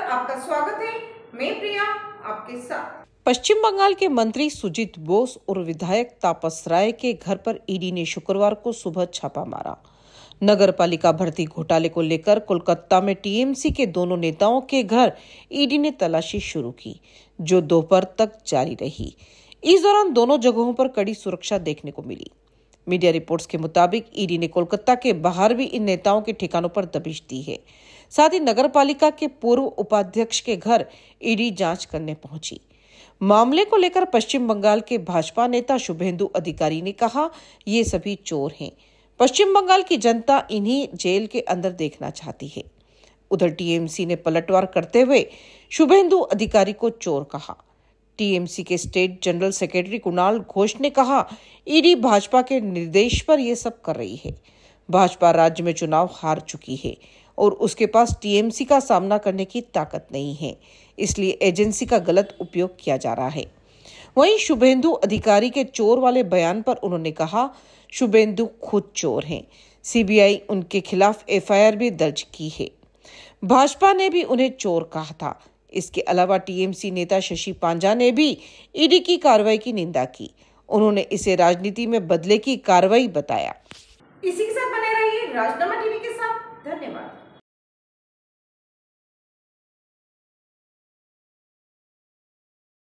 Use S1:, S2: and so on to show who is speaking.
S1: आपका स्वागत है मैं प्रिया आपके साथ
S2: पश्चिम बंगाल के मंत्री सुजीत बोस और विधायक तापस राय के घर पर ईडी ने शुक्रवार को सुबह छापा मारा नगर पालिका भर्ती घोटाले को लेकर कोलकाता में टीएमसी के दोनों नेताओं के घर ईडी ने तलाशी शुरू की जो दोपहर तक जारी रही इस दौरान दोनों जगहों पर कड़ी सुरक्षा देखने को मिली मीडिया रिपोर्ट्स के मुताबिक ईडी ने कोलकाता के बाहर भी इन नेताओं के ठिकानों पर दबिश दी है साथ ही पालिका के पूर्व उपाध्यक्ष के घर ईडी जांच करने पहुंची मामले को लेकर पश्चिम बंगाल के भाजपा नेता शुभेंदु अधिकारी ने कहा ये सभी चोर हैं पश्चिम बंगाल की जनता इन्हीं जेल के अंदर देखना चाहती है उधर टीएमसी ने पलटवार करते हुए शुभेंदु अधिकारी को चोर कहा टीएमसी के state general secretary Kunal Ghosh ने कहा ईडी भाजपा के निर्देश पर यह सब कर रही है भाजपा राज्य में चुनाव हार चुकी है और उसके पास टीएमसी का सामना करने की ताकत नहीं है इसलिए एजेंसी का गलत उपयोग किया जा रहा है वहीं शुभेंदु अधिकारी के चोर वाले बयान पर उन्होंने कहा शुभेंदु खुद चोर हैं सीबीआई उनके खिलाफ एफआईआर भी दर्ज की है भाजपा ने भी उन्हें चोर कहा था इसके अलावा टीएमसी नेता शशि पांजा ने भी ईडी की कार्रवाई की निंदा की उन्होंने इसे राजनीति में बदले की कार्रवाई
S3: बताया इसी के साथ बने रहिए राजनामा टीवी के